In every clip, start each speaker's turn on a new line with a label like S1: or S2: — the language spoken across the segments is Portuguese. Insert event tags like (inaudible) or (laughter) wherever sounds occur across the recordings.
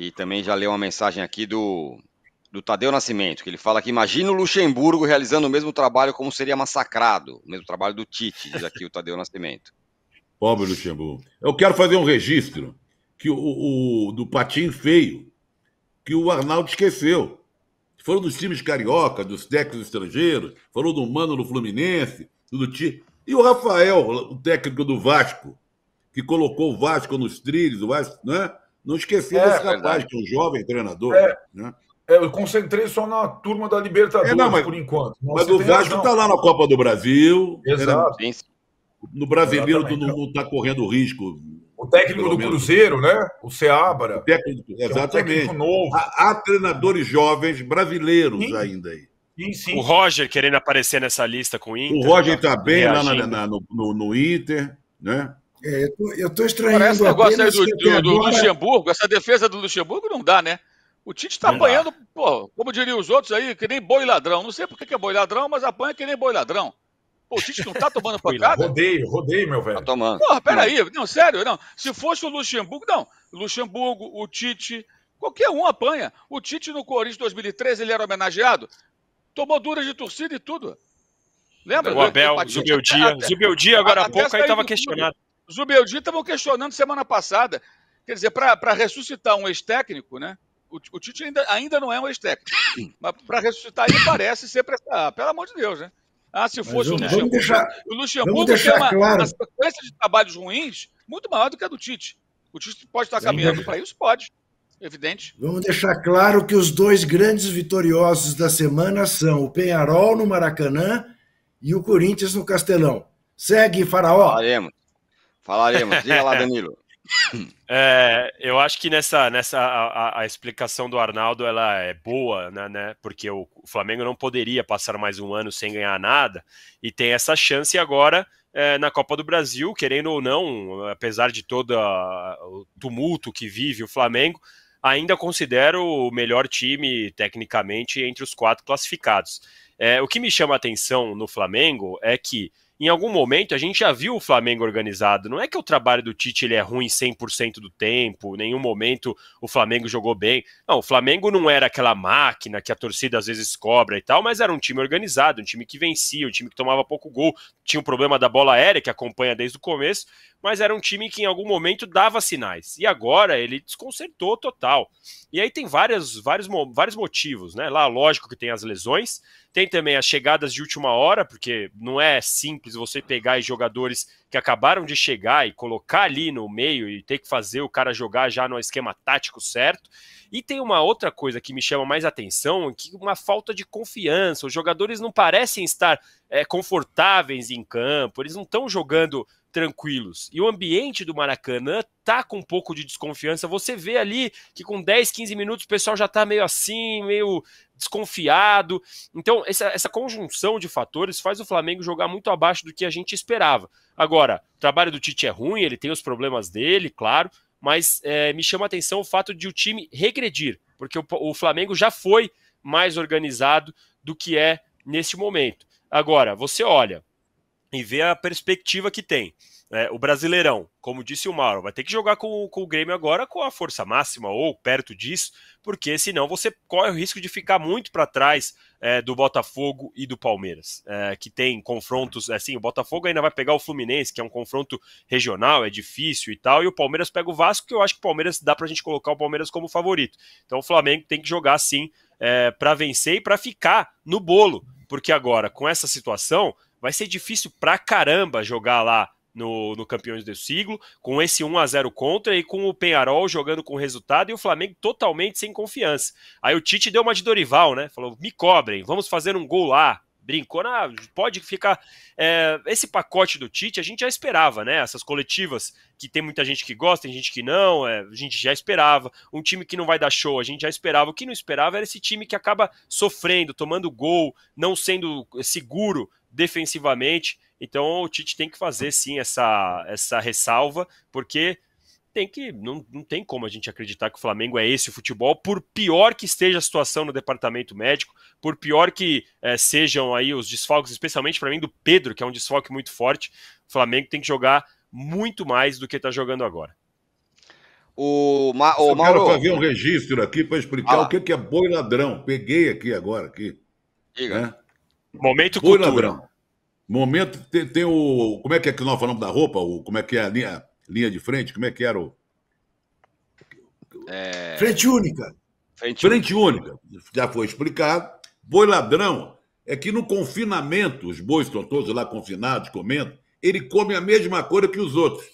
S1: E também já leu uma mensagem aqui do, do Tadeu Nascimento, que ele fala que imagina o Luxemburgo realizando o mesmo trabalho como seria massacrado, o mesmo trabalho do Tite, diz aqui o Tadeu Nascimento.
S2: (laughs) Pobre Luxemburgo. Eu quero fazer um registro que o, o do patinho Feio, que o Arnaldo esqueceu. Falou dos times carioca, dos técnicos estrangeiros, falou do Mano no Fluminense, do Tite. E o Rafael, o técnico do Vasco, que colocou o Vasco nos trilhos, o Vasco, né? Não esqueci é, desse rapaz, que é um jovem treinador. É, né?
S3: é, eu concentrei só na turma da Libertadores, é, não, mas, por enquanto. Não, mas o Vasco está
S2: lá na Copa do Brasil. Né? Exato.
S3: Né? No brasileiro, todo
S2: não está correndo risco.
S3: O técnico do Cruzeiro, né? O Seabra. O técnico,
S2: exatamente. É um técnico há, há, treinadores jovens brasileiros sim. ainda aí. Sim, sim. O
S4: Roger querendo aparecer nessa lista com o Inter. O Roger está bem reagindo. lá na,
S2: na, no, no, no Inter,
S5: né? É, eu tô, tô estranhando. Parece negócio aí do, do, do agora...
S6: Luxemburgo. Essa defesa do Luxemburgo não dá, né? O Tite está apanhando, pô, como diriam os outros aí, que nem boi ladrão. Não sei por que é boi ladrão, mas apanha que nem boi ladrão. Pô, o Tite não tá tomando (laughs) pancada? rodeio, rodeio, meu velho. Tá
S1: tomando. Porra, peraí.
S6: Não, sério, não. Se fosse o Luxemburgo, não. Luxemburgo, o Tite, qualquer um apanha. O Tite no Corinthians 2013, ele era homenageado. Tomou duras de torcida e tudo. Lembra? O Abel, Zubeldia. Zubeldia agora há pouco aí estava questionado. Zubeldi estavam questionando semana passada. Quer dizer, para ressuscitar um ex-técnico, né? O, o, Tite ainda, ainda não é um ex-técnico. Mas para ressuscitar ele parece ser Ah, pelo amor de Deus, né? Ah, se fosse o Luxemburgo. Deixar, o Luxemburgo tem uma, claro. uma sequência de trabalhos ruins muito maior do que a do Tite. O Tite pode estar caminhando para isso? Pode. Evidente.
S5: Vamos deixar claro que os dois grandes vitoriosos da semana são o Penharol no Maracanã e o Corinthians no Castelão. Segue, Faraó.
S4: Faremos. Falaremos. Diga lá, (laughs) Danilo. É, eu acho que nessa, nessa a, a, explicação do Arnaldo ela é boa, né, né, Porque o, Flamengo não poderia passar mais um ano sem ganhar nada e tem essa chance agora é, na Copa do Brasil, querendo ou não, apesar de todo a, o tumulto que vive o Flamengo, ainda considero o melhor time tecnicamente entre os quatro classificados. É, o que me chama a atenção no Flamengo é que em algum momento a gente já viu o Flamengo organizado. Não é que o trabalho do Tite ele é ruim 100% do tempo, em nenhum momento o Flamengo jogou bem. Não, o Flamengo não era aquela máquina que a torcida às vezes cobra e tal, mas era um time organizado, um time que vencia, um time que tomava pouco gol, tinha o um problema da bola aérea que acompanha desde o começo, mas era um time que em algum momento dava sinais. E agora ele desconcertou total. E aí tem várias, vários, vários motivos, né? Lá, lógico que tem as lesões, tem também as chegadas de última hora, porque não é simples você pegar jogadores que acabaram de chegar e colocar ali no meio e ter que fazer o cara jogar já no esquema tático certo. E tem uma outra coisa que me chama mais atenção, que uma falta de confiança. Os jogadores não parecem estar é, confortáveis em campo, eles não estão jogando tranquilos. E o ambiente do Maracanã tá com um pouco de desconfiança. Você vê ali que com 10, 15 minutos o pessoal já tá meio assim, meio desconfiado. Então, essa, essa conjunção de fatores faz o Flamengo jogar muito abaixo do que a gente esperava. Agora, o trabalho do Tite é ruim, ele tem os problemas dele, claro, mas é, me chama a atenção o fato de o time regredir, porque o, o Flamengo já foi mais organizado do que é neste momento. Agora, você olha, e ver a perspectiva que tem. É, o Brasileirão, como disse o Mauro, vai ter que jogar com, com, o Grêmio agora com a força máxima ou perto disso, porque senão você corre o risco de ficar muito para trás é, do Botafogo e do Palmeiras, é, que tem confrontos. Assim, o Botafogo ainda vai pegar o Fluminense, que é um confronto regional, é difícil e tal, e o Palmeiras pega o Vasco, que eu acho que o Palmeiras dá para a gente colocar o Palmeiras como favorito. Então o Flamengo tem que jogar sim é, para vencer e para ficar no bolo, porque agora com essa situação vai ser difícil pra caramba jogar lá no, no Campeões do Siglo, com esse 1 a 0 contra e com o Penharol jogando com resultado e o Flamengo totalmente sem confiança. Aí o Tite deu uma de Dorival, né? Falou: me cobrem, vamos fazer um gol lá. Brincou, na, pode ficar. É, esse pacote do Tite a gente já esperava, né? Essas coletivas que tem muita gente que gosta, tem gente que não, é, a gente já esperava. Um time que não vai dar show, a gente já esperava. O que não esperava era esse time que acaba sofrendo, tomando gol, não sendo seguro defensivamente. Então o Tite tem que fazer sim essa, essa ressalva, porque tem que não, não tem como a gente acreditar que o Flamengo é esse o futebol, por pior que esteja a situação no departamento médico, por pior que é, sejam aí os desfalques, especialmente para mim do Pedro, que é um desfalque muito forte, o Flamengo tem que jogar muito mais do que está jogando agora.
S2: O, Ma o Eu Mauro... quero fazer um registro aqui para explicar ah. o que é boi ladrão. Peguei aqui agora aqui. Diga. Né? Momento Foi, Ladrão. Momento, tem, tem, o. Como é que é que nós falamos da roupa? O, como é que é a linha, linha de frente? Como é que era o. É... Frente única. Frente, frente única. única. Já foi explicado. Boi ladrão é que no confinamento, os bois estão todos lá confinados, comendo, ele come a mesma coisa que os outros.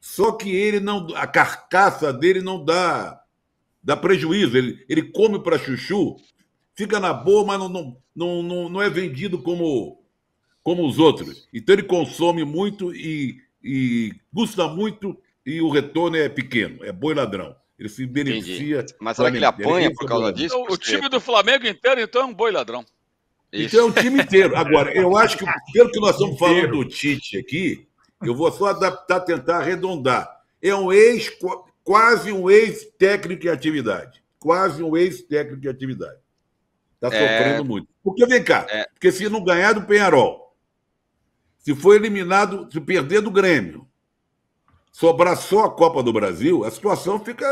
S2: Só que ele não. A carcaça dele não dá, dá prejuízo. Ele, ele come para chuchu fica na boa, mas não, não, não, não, é vendido como, como os outros. Então ele consome muito e, e custa muito e o retorno é pequeno, é boi ladrão. Ele se beneficia. Entendi. Mas será que ele apanha é por causa disso? Então, o time
S6: do Flamengo inteiro, então, é um boi ladrão.
S2: Isso. Então é o time inteiro. Agora, eu acho que, pelo que nós estamos falando do Tite aqui, eu vou só adaptar, tentar arredondar. É um ex, quase um ex-técnico de atividade. Quase um ex-técnico de atividade. Está é. sofrendo é... muito. Porque vem cá, é... porque se não ganhar do Penharol, se for eliminado, se perder do Grêmio, sobrar só a Copa do Brasil, a situação fica.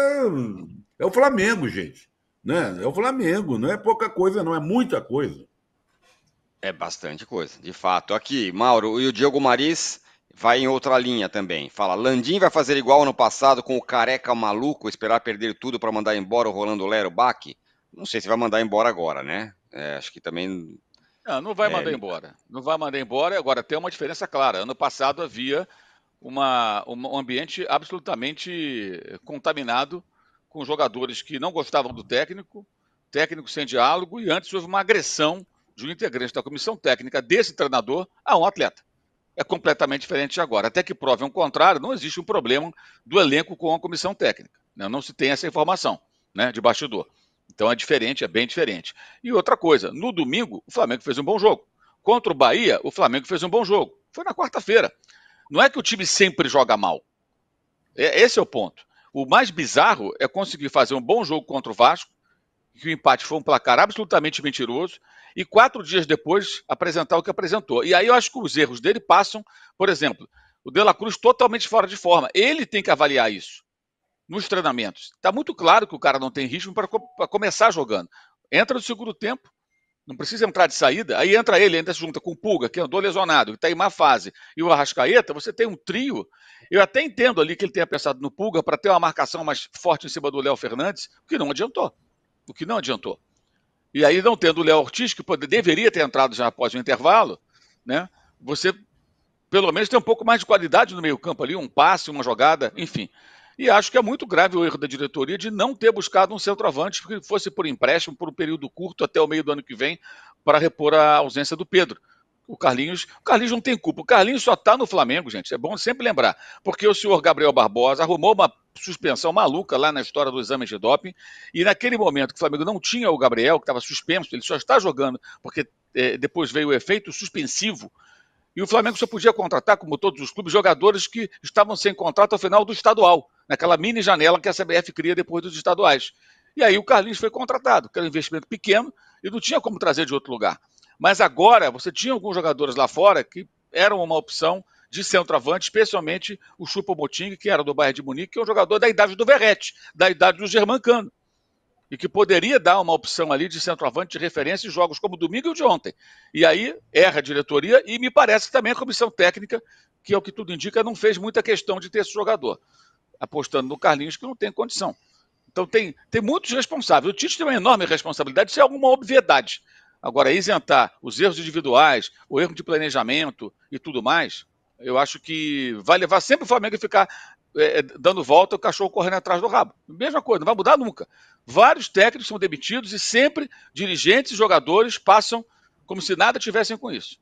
S2: É o Flamengo, gente. Né? É o Flamengo, não é pouca coisa, não, é muita coisa.
S1: É bastante coisa, de fato. Aqui, Mauro, e o Diogo Maris vai em outra linha também. Fala, Landim vai fazer igual ano passado com o careca maluco, esperar perder tudo para mandar embora o Rolando Lero Baque? Não sei se vai mandar embora agora, né? É, acho que também.
S6: Não, não vai é, mandar embora. Não vai mandar embora. Agora, tem uma diferença clara. Ano passado havia uma, um ambiente absolutamente contaminado com jogadores que não gostavam do técnico, técnico sem diálogo, e antes houve uma agressão de um integrante da comissão técnica desse treinador a um atleta. É completamente diferente agora. Até que prove um contrário, não existe um problema do elenco com a comissão técnica. Né? Não se tem essa informação né, de bastidor. Então é diferente, é bem diferente. E outra coisa, no domingo o Flamengo fez um bom jogo. Contra o Bahia, o Flamengo fez um bom jogo. Foi na quarta-feira. Não é que o time sempre joga mal. É, esse é o ponto. O mais bizarro é conseguir fazer um bom jogo contra o Vasco, que o empate foi um placar absolutamente mentiroso, e quatro dias depois apresentar o que apresentou. E aí eu acho que os erros dele passam, por exemplo, o De La Cruz totalmente fora de forma. Ele tem que avaliar isso nos treinamentos. Está muito claro que o cara não tem ritmo para começar jogando. Entra no segundo tempo, não precisa entrar de saída, aí entra ele, ainda se junta com o Pulga, que andou lesionado, que está em má fase, e o Arrascaeta, você tem um trio. Eu até entendo ali que ele tenha pensado no Pulga para ter uma marcação mais forte em cima do Léo Fernandes, o que não adiantou. O que não adiantou. E aí, não tendo o Léo Ortiz, que deveria ter entrado já após o intervalo, né? Você pelo menos tem um pouco mais de qualidade no meio-campo ali, um passe, uma jogada, enfim. E acho que é muito grave o erro da diretoria de não ter buscado um centroavante que fosse por empréstimo, por um período curto, até o meio do ano que vem, para repor a ausência do Pedro. O Carlinhos, o Carlinhos não tem culpa. O Carlinhos só está no Flamengo, gente. É bom sempre lembrar. Porque o senhor Gabriel Barbosa arrumou uma suspensão maluca lá na história do exame de doping. E naquele momento que o Flamengo não tinha o Gabriel, que estava suspenso, ele só está jogando porque é, depois veio o efeito suspensivo e o Flamengo só podia contratar, como todos os clubes, jogadores que estavam sem contrato ao final do estadual, naquela mini janela que a CBF cria depois dos estaduais. E aí o Carlinhos foi contratado, que era um investimento pequeno e não tinha como trazer de outro lugar. Mas agora você tinha alguns jogadores lá fora que eram uma opção de centroavante, especialmente o Chupa Moting, que era do Bayern de Munique, que é um jogador da idade do Verrete, da idade do Germancano e que poderia dar uma opção ali de centroavante de referência em jogos como domingo e o de ontem. E aí erra a diretoria e me parece que também a comissão técnica, que é o que tudo indica, não fez muita questão de ter esse jogador, apostando no Carlinhos que não tem condição. Então tem, tem muitos responsáveis. O Tite tem uma enorme responsabilidade, isso é alguma obviedade. Agora, isentar os erros individuais, o erro de planejamento e tudo mais, eu acho que vai levar sempre o Flamengo a ficar é, é, dando volta, o cachorro correndo atrás do rabo. Mesma coisa, não vai mudar nunca. Vários técnicos são demitidos e sempre dirigentes e jogadores passam como se nada tivessem com isso.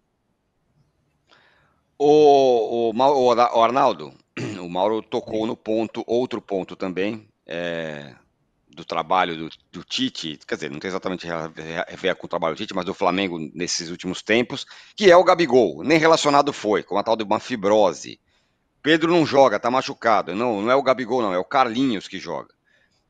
S1: O, o, o, o Arnaldo, (clears throat) o Mauro tocou no ponto, outro ponto também, é, do trabalho do, do, Tite, quer dizer, não tem exatamente a ver com o trabalho do Tite, mas do Flamengo nesses últimos tempos, que é o Gabigol. Nem relacionado foi, com a tal de uma fibrose. Pedro não joga, tá machucado. Não, não é o Gabigol, não, é o Carlinhos que joga.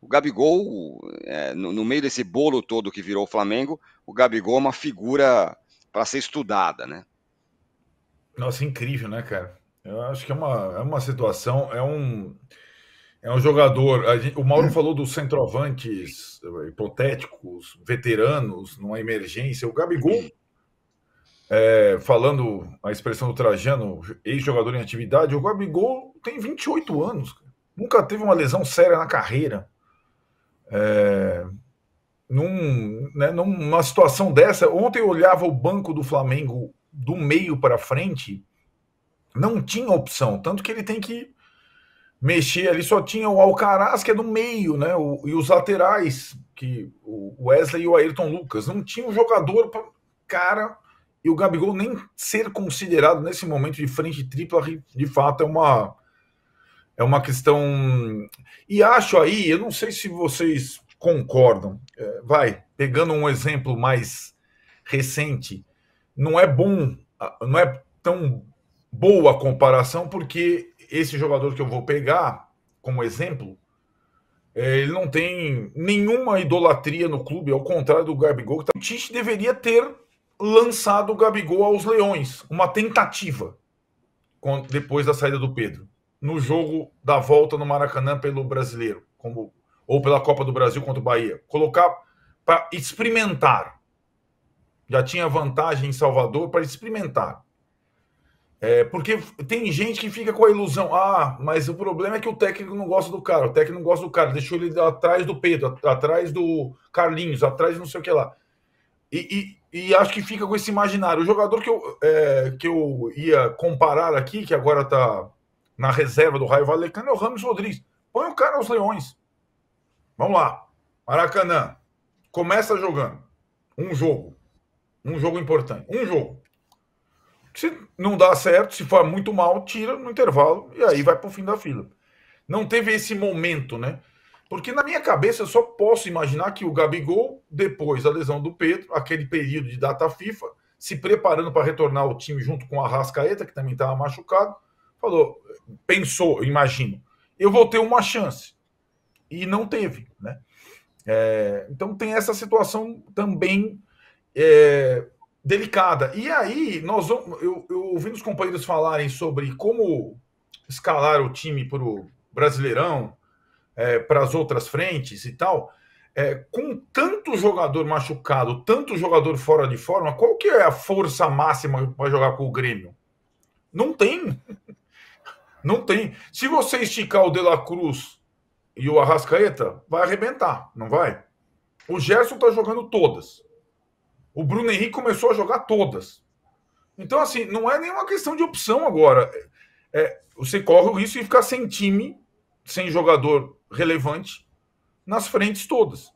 S1: O Gabigol, é, no, no, meio desse bolo todo que virou o Flamengo, o Gabigol é uma figura para ser estudada, né?
S3: Nossa, incrível, né, cara? Eu acho que é uma, é uma situação, é um, é um jogador. Gente, o Mauro hum. falou dos centroavantes eh, hipotéticos, veteranos, numa emergência. O Gabigol é, falando a expressão do Trajano, ex-jogador em atividade, o Gabigol tem 28 anos. Nunca teve uma lesão séria na carreira. É, num, né, numa situação dessa, ontem eu olhava o banco do Flamengo do meio para frente, não tinha opção. Tanto que ele tem que mexer ali, só tinha o Alcaraz, que é do meio, né? O, e os laterais, que o Wesley e o Ayrton Lucas. Não tinha um jogador, pra, cara e o Gabigol nem ser considerado nesse momento de frente tripla, de fato, é uma, é uma questão. E acho aí, eu não sei se vocês concordam, é, vai, pegando um exemplo mais recente, não é bom, não é tão boa a comparação, porque esse jogador que eu vou pegar como exemplo, é, ele não tem nenhuma idolatria no clube, ao contrário do Gabigol. que tá, O Tite deveria ter lançado o Gabigol aos Leões, uma tentativa depois da saída do Pedro, no jogo da volta no Maracanã pelo Brasileiro, como ou pela Copa do Brasil contra o Bahia, colocar para experimentar. Já tinha vantagem em Salvador para experimentar. É, porque tem gente que fica com a ilusão, ah, mas o problema é que o técnico não gosta do cara, o técnico não gosta do cara, deixou ele atrás do Pedro, atrás do Carlinhos, atrás não sei o que lá. e, e e acho que fica com esse imaginário. O jogador que eu, é, que eu ia comparar aqui, que agora está na reserva do Raio Vallecano é o Ramos Rodrigues. Põe o cara aos leões. Vamos lá. Maracanã. Começa jogando. Um jogo. Um jogo importante. Um jogo. Se não dá certo, se for muito mal, tira no intervalo e aí vai para o fim da fila. Não teve esse momento, né? Porque na minha cabeça eu só posso imaginar que o Gabigol, depois da lesão do Pedro, aquele período de data FIFA, se preparando para retornar ao time junto com a Rascaeta, que também estava machucado, falou, pensou, imagino, eu vou ter uma chance. E não teve, né? É, então tem essa situação também é, delicada. E aí, nós vamos, eu, eu ouvindo os companheiros falarem sobre como escalar o time para o Brasileirão, é, para as outras frentes e tal, é, com tanto jogador machucado, tanto jogador fora de forma, qual que é a força máxima para jogar com o Grêmio? Não tem. (laughs) Não tem. Se você esticar o De La Cruz e o Arrascaeta, vai arrebentar, não vai? O Gerson está jogando todas. O Bruno Henrique começou a jogar todas. Então, assim, não é nenhuma questão de opção agora. É, é você corre o risco de ficar sem time sem jogador relevante nas frentes todas.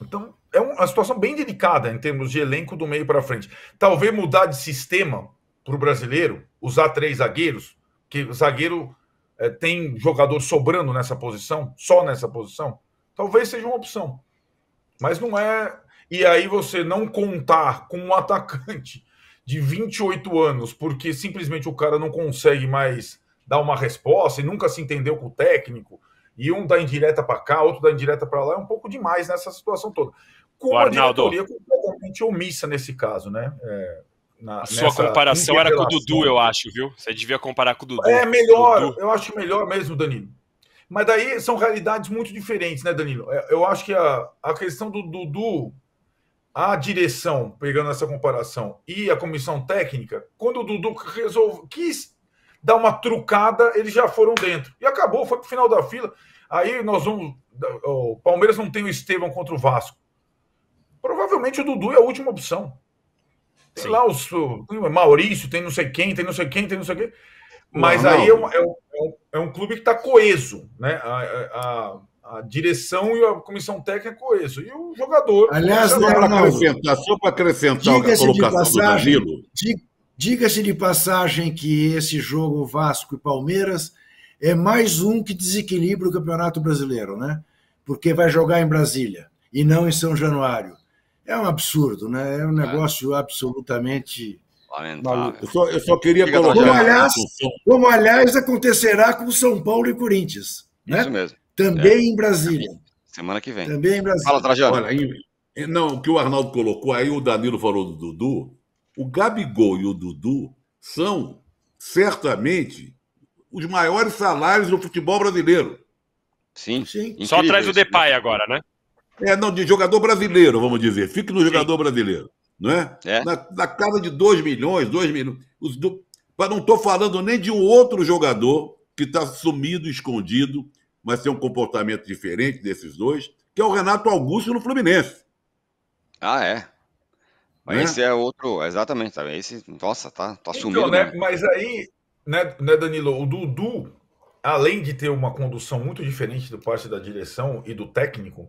S3: Então, é uma situação bem delicada em termos de elenco do meio para frente. Talvez mudar de sistema para o brasileiro, usar três zagueiros, que zagueiro é, tem jogador sobrando nessa posição, só nessa posição, talvez seja uma opção. Mas não é. E aí você não contar com um atacante de 28 anos, porque simplesmente o cara não consegue mais dar uma resposta e nunca se entendeu com o técnico, e um dá indireta para cá, outro dá indireta para lá, é um pouco demais nessa situação toda. Com a diretoria é completamente omissa nesse caso, né? É, na, a sua comparação era com o Dudu, eu
S4: acho, viu? Você devia comparar com o Dudu. É melhor,
S3: Dudu. eu acho melhor mesmo, Danilo. Mas daí são realidades muito diferentes, né, Danilo? É, eu acho que a, a questão do Dudu, a direção, pegando essa comparação, e a comissão técnica, quando o Dudu resolve, quis dar uma trucada, eles já foram dentro. E acabou, foi pro final da fila. Aí nós vamos. O Palmeiras não tem o Estevão contra o Vasco. Provavelmente o Dudu é a última opção. Sei Sim. lá o Maurício, tem não sei quem, tem não sei quem, tem não sei quem. Mas não, aí não. É, é, um, é, um, é um, clube que está coeso, né? A, a, a, direção e a comissão técnica é coeso. E o jogador.
S5: Aliás, não acrescentar,
S2: só para acrescentar a colocação do Danilo.
S5: Diga-se de passagem que esse jogo Vasco e Palmeiras é mais um que desequilibra o Campeonato Brasileiro, né? Porque vai jogar em Brasília e não em São Januário. É um absurdo, né? É um é. negócio é. absolutamente. Lamentável. Eu só, eu só queria colocar. Como aliás, como, aliás, acontecerá com São Paulo e Corinthians. Né? Isso mesmo. Também é. em Brasília. Semana que vem.
S2: Também em Brasília. Fala, Trajano. Olha, não, o que o Arnaldo colocou, aí o Danilo falou do Dudu. O Gabigol e o Dudu são, certamente, os maiores salários do futebol brasileiro. Sim. Sim. Só atrás do Depay agora, né? É, não, de jogador brasileiro, vamos dizer. Fique no jogador Sim. brasileiro, não é? é. Na, na, casa de 2 milhões, 2 milhões. Os do... Não estou falando nem de um outro jogador que está sumido, escondido, mas tem um comportamento diferente desses dois, que é o
S3: Renato Augusto no Fluminense.
S2: Ah, é? Mas né? esse é outro,
S1: exatamente, sabe? Esse, nossa, tá, tá então, Né?
S3: Mas aí, né, né, Danilo, o Dudu, além de ter uma condução muito diferente do parte da direção e do técnico,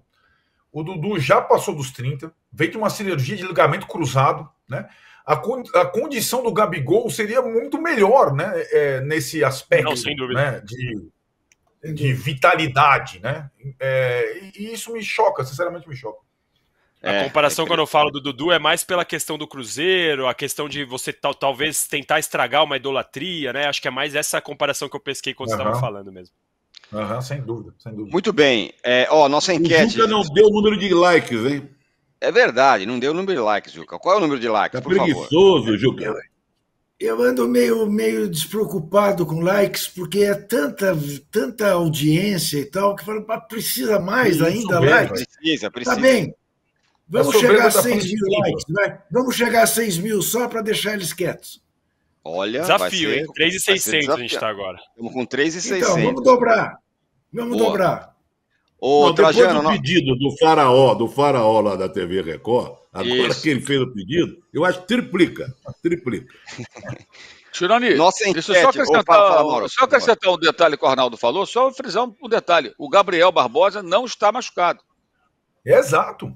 S3: o Dudu já passou dos 30, veio de uma cirurgia de ligamento cruzado, né? A, con a condição do Gabigol seria muito melhor, né? É, nesse aspecto, Não, né? De, de vitalidade, né? É, e isso me choca, sinceramente me choca
S4: a é. comparação é quando eu falo do Dudu é mais pela questão do Cruzeiro, a questão de você talvez tentar estragar uma idolatria, né? Acho que é mais essa comparação que eu pesquei
S3: quando uhum. você estava falando mesmo. Uhum, sem dúvida, sem dúvida.
S1: Muito bem. É, ó, nossa enquete. Juca não deu o número de likes, hein? É verdade, não deu o número de likes, Juca. Qual é o número de likes? Tá por preguiçoso,
S2: favor? Juca.
S5: Eu ando meio, meio despreocupado com likes, porque é tanta, tanta audiência e tal, que fala, precisa mais ainda likes.
S1: Precisa, tá precisa. Tá bem,
S5: Vamos chegar a 6 mil likes, né? Vamos chegar a 6 mil só para deixar eles quietos.
S1: Olha, desafio, hein? 3,600 a gente está agora. Estamos
S2: com 3,600. Então, vamos
S5: dobrar. Vamos Boa. dobrar.
S2: Ô, não, Trajano, depois do não... pedido do faraó, do faraó lá da TV Record, agora Isso. que ele fez o pedido, eu acho que triplica, triplica.
S6: Tironi, (laughs) Nossa enquete, deixa eu só acrescentar, fala, fala, Mauro, só acrescentar um detalhe que o Arnaldo falou, só frisar um detalhe. O Gabriel Barbosa não está machucado. Exato.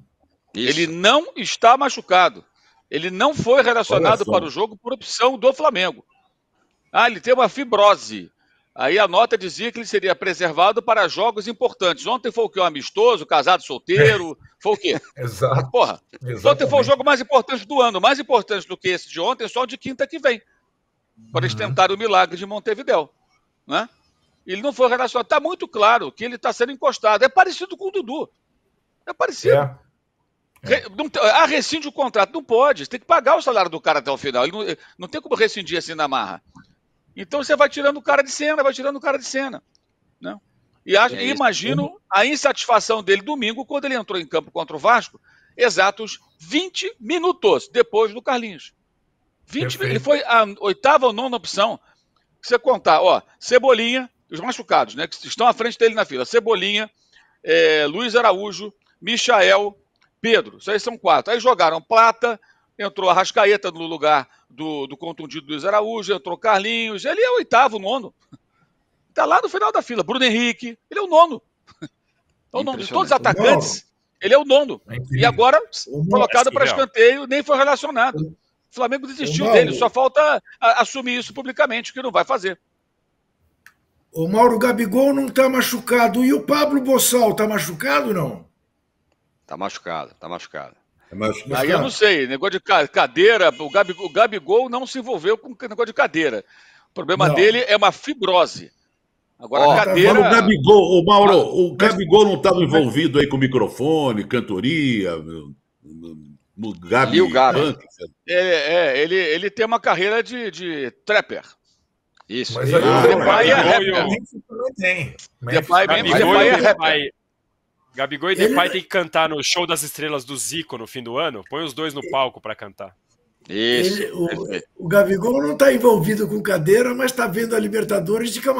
S6: Isso. Ele não está machucado. Ele não foi relacionado para o jogo por opção do Flamengo. Ah, ele tem uma fibrose. Aí a nota dizia que ele seria preservado para jogos importantes. Ontem foi o que? Um amistoso, casado solteiro? Foi o quê? (laughs) Exato. Porra, ontem foi o jogo mais importante do ano. Mais importante do que esse de ontem, é só o de quinta que vem. Para uhum. eles tentarem o milagre de Montevidéu. Né? Ele não foi relacionado. Está muito claro que ele está sendo encostado. É parecido com o Dudu. É parecido. É. É. ah, rescinde o contrato. Não pode, tem que pagar o salário do cara até o final. Ele não, eh, não tem como rescindir assim na marra. Então você vai tirando o cara de cena, vai tirando o cara de cena. Né? E, é imagino a insatisfação dele domingo, quando ele entrou em campo contra o Vasco, exatos 20 minutos depois do Carlinhos. 20 Perfeito. Ele foi a oitava ou nona opção. Você contar, ó, Cebolinha, os machucados, né? Que estão à frente dele na fila. Cebolinha, é, Luiz Araújo, Michael, Pedro. Isso aí são quatro. Aí jogaram Plata, entrou a Rascaeta no lugar do, do contundido Luiz Araújo, entrou Carlinhos. Ele é o oitavo, nono. Está lá no final da fila. Bruno Henrique, ele é o nono. É o nono de todos os atacantes, ele é o nono. É e agora, colocado para escanteio, nem foi relacionado. O Flamengo desistiu dele, só falta assumir isso publicamente, que não vai fazer.
S5: O Mauro Gabigol não está machucado. E o Pablo Bossal está machucado, não?
S6: Tá machucado, tá machucado. É machucado. Aí eu não sei, negócio de cadeira, o, Gabi, o Gabigol não se envolveu com negócio de cadeira. O problema não. dele é uma fibrose. Agora, oh, cadeira... Agora o
S2: Gabigol, o Mauro, ah, o Gabigol não estava envolvido aí com microfone, cantoria, no Gabi. o Gabi.
S6: É, é, ele, ele tem uma carreira de, de trapper. Isso. Mas aí, ah, o Depay é, é rapper.
S3: Depay é rapper.
S6: Gabigol e ele... Depay tem
S4: que cantar no show das estrelas do Zico no fim do ano. Põe os dois no palco para cantar. Isso. Ele, o,
S5: o Gabigol não está envolvido com cadeira, mas está vendo a Libertadores de camarada.